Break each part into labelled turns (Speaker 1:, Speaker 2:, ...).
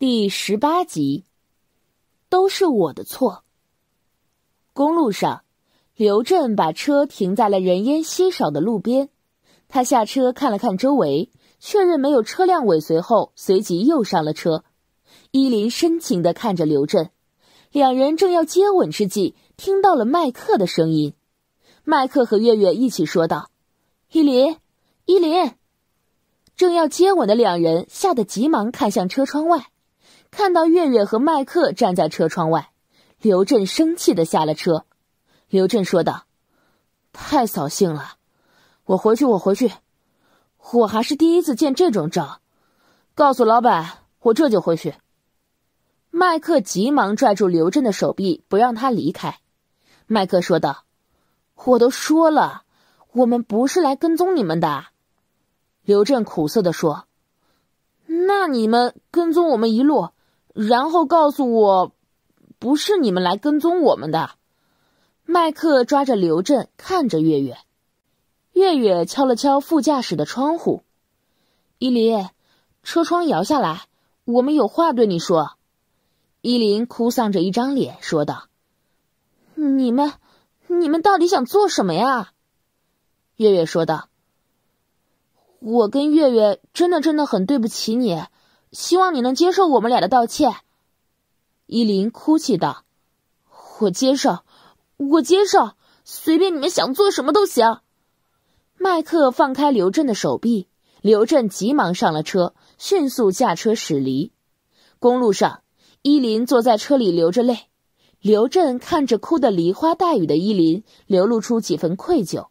Speaker 1: 第十八集，都是我的错。公路上，刘振把车停在了人烟稀少的路边，他下车看了看周围，确认没有车辆尾随后，随即又上了车。依林深情的看着刘振，两人正要接吻之际，听到了麦克的声音。麦克和月月一起说道：“依林，依林。”正要接吻的两人吓得急忙看向车窗外。看到月月和麦克站在车窗外，刘振生气的下了车。刘振说道：“太扫兴了，我回去，我回去。我还是第一次见这种招。告诉老板，我这就回去。”麦克急忙拽住刘振的手臂，不让他离开。麦克说道：“我都说了，我们不是来跟踪你们的。”刘振苦涩的说：“那你们跟踪我们一路？”然后告诉我，不是你们来跟踪我们的。麦克抓着刘振，看着月月。月月敲了敲副驾驶的窗户。伊林，车窗摇下来，我们有话对你说。伊林哭丧着一张脸说道：“你们，你们到底想做什么呀？”月月说道：“我跟月月真的真的很对不起你。”希望你能接受我们俩的道歉。”依林哭泣道，“我接受，我接受，随便你们想做什么都行。”麦克放开刘震的手臂，刘震急忙上了车，迅速驾车驶离。公路上，依林坐在车里流着泪。刘震看着哭得梨花带雨的依林，流露出几分愧疚。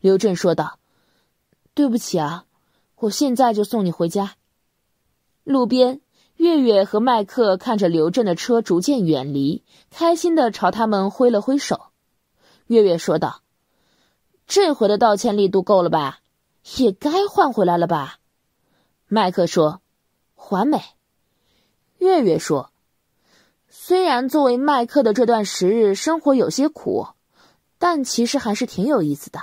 Speaker 1: 刘震说道：“对不起啊，我现在就送你回家。”路边，月月和麦克看着刘震的车逐渐远离，开心的朝他们挥了挥手。月月说道：“这回的道歉力度够了吧？也该换回来了吧？”麦克说：“完美。”月月说：“虽然作为麦克的这段时日生活有些苦，但其实还是挺有意思的，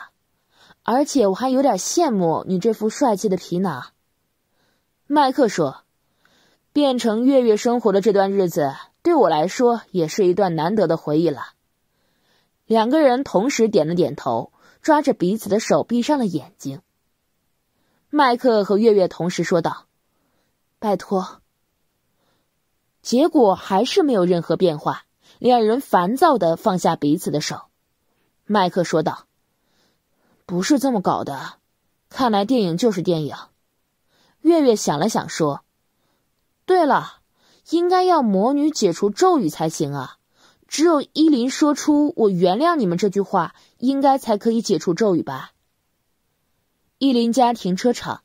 Speaker 1: 而且我还有点羡慕你这副帅气的皮囊。”麦克说。变成月月生活的这段日子，对我来说也是一段难得的回忆了。两个人同时点了点头，抓着彼此的手，闭上了眼睛。麦克和月月同时说道：“拜托。”结果还是没有任何变化，两人烦躁的放下彼此的手。麦克说道：“不是这么搞的，看来电影就是电影。”月月想了想说。对了，应该要魔女解除咒语才行啊！只有依林说出“我原谅你们”这句话，应该才可以解除咒语吧？依林家停车场，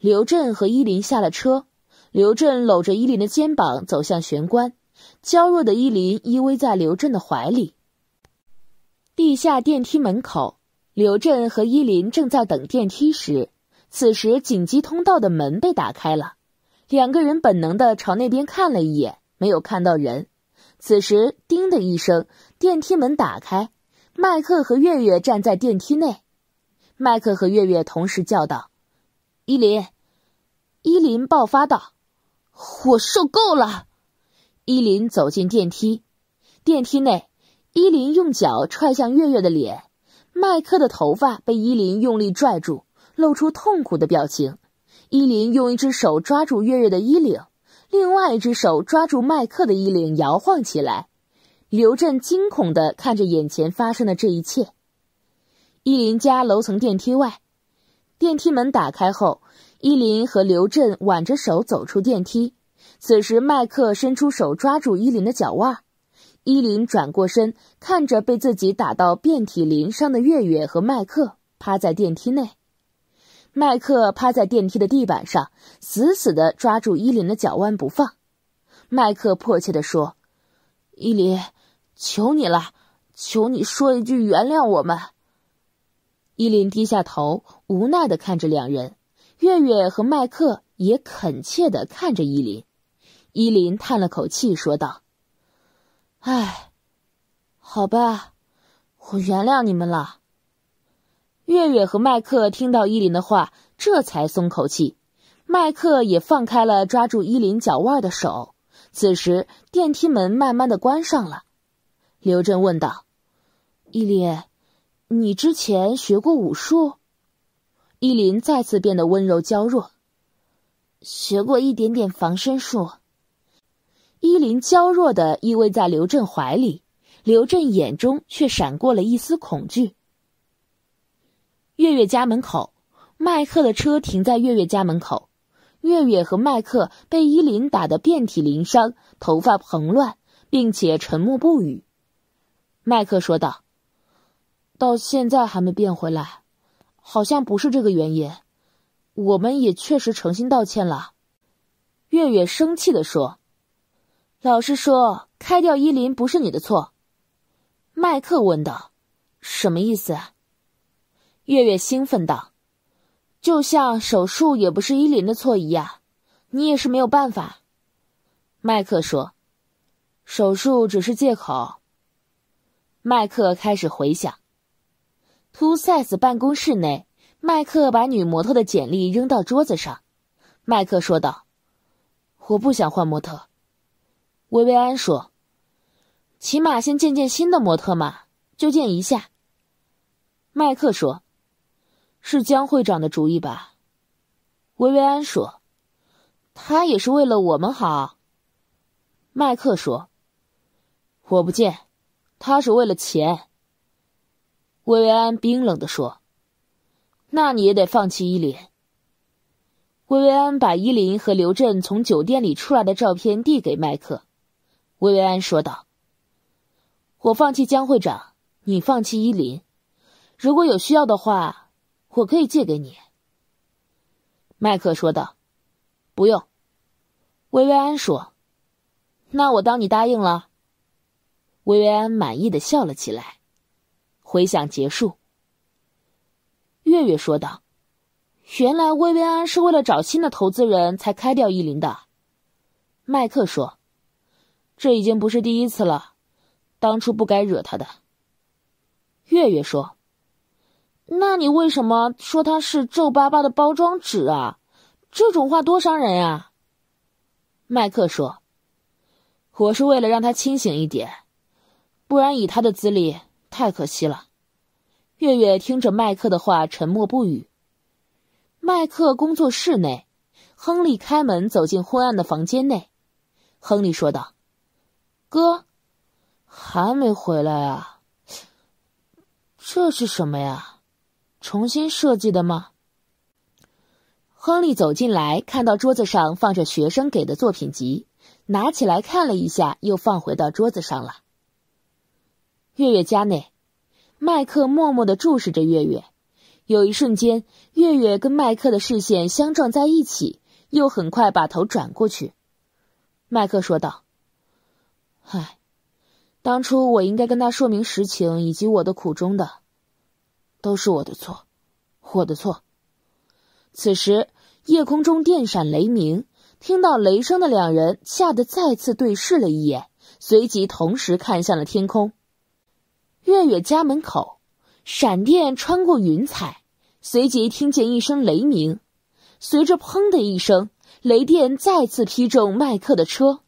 Speaker 1: 刘振和依林下了车，刘振搂着依林的肩膀走向玄关，娇弱的依林依偎在刘振的怀里。地下电梯门口，刘振和依林正在等电梯时，此时紧急通道的门被打开了。两个人本能的朝那边看了一眼，没有看到人。此时，叮的一声，电梯门打开，麦克和月月站在电梯内。麦克和月月同时叫道：“伊林！”伊林爆发道：“我受够了！”伊林走进电梯，电梯内，伊林用脚踹向月月的脸，麦克的头发被伊林用力拽住，露出痛苦的表情。伊林用一只手抓住月月的衣领，另外一只手抓住麦克的衣领，摇晃起来。刘震惊恐地看着眼前发生的这一切。伊林家楼层电梯外，电梯门打开后，伊林和刘震挽着手走出电梯。此时，麦克伸出手抓住伊林的脚腕，伊林转过身看着被自己打到遍体鳞伤的月月和麦克，趴在电梯内。麦克趴在电梯的地板上，死死的抓住伊琳的脚腕不放。麦克迫切的说：“伊琳，求你了，求你说一句原谅我们。”伊琳低下头，无奈的看着两人，月月和麦克也恳切的看着伊琳。伊琳叹了口气，说道：“哎，好吧，我原谅你们了。”月月和麦克听到伊林的话，这才松口气。麦克也放开了抓住伊林脚腕的手。此时电梯门慢慢的关上了。刘震问道：“伊林，你之前学过武术？”伊林再次变得温柔娇弱，学过一点点防身术。伊林娇弱的依偎在刘震怀里，刘震眼中却闪过了一丝恐惧。月月家门口，麦克的车停在月月家门口。月月和麦克被伊林打得遍体鳞伤，头发蓬乱，并且沉默不语。麦克说道：“到现在还没变回来，好像不是这个原因。我们也确实诚心道歉了。”月月生气地说：“老实说，开掉伊林不是你的错。”麦克问道：“什么意思？”月月兴奋道：“就像手术也不是伊林的错一样，你也是没有办法。”麦克说：“手术只是借口。”麦克开始回想。Two s i z e 办公室内，麦克把女模特的简历扔到桌子上。麦克说道：“我不想换模特。”薇薇安说：“起码先见见新的模特嘛，就见一下。”麦克说。是江会长的主意吧？薇薇安说：“他也是为了我们好。”麦克说：“我不见，他是为了钱。”薇薇安冰冷的说：“那你也得放弃伊林。”薇薇安把伊林和刘振从酒店里出来的照片递给麦克。薇薇安说道：“我放弃江会长，你放弃伊林，如果有需要的话。”我可以借给你。”麦克说道，“不用。”薇薇安说，“那我当你答应了。”薇薇安满意的笑了起来。回想结束。月月说道：“原来薇薇安是为了找新的投资人才开掉依林的。”麦克说：“这已经不是第一次了，当初不该惹他的。”月月说。那你为什么说它是皱巴巴的包装纸啊？这种话多伤人啊！麦克说：“我是为了让他清醒一点，不然以他的资历，太可惜了。”月月听着麦克的话，沉默不语。麦克工作室内，亨利开门走进昏暗的房间内。亨利说道：“哥，还没回来啊？这是什么呀？”重新设计的吗？亨利走进来，看到桌子上放着学生给的作品集，拿起来看了一下，又放回到桌子上了。月月家内，麦克默默的注视着月月，有一瞬间，月月跟麦克的视线相撞在一起，又很快把头转过去。麦克说道：“哎，当初我应该跟他说明实情以及我的苦衷的。”都是我的错，我的错。此时，夜空中电闪雷鸣，听到雷声的两人吓得再次对视了一眼，随即同时看向了天空。月月家门口，闪电穿过云彩，随即听见一声雷鸣，随着“砰”的一声，雷电再次劈中麦克的车。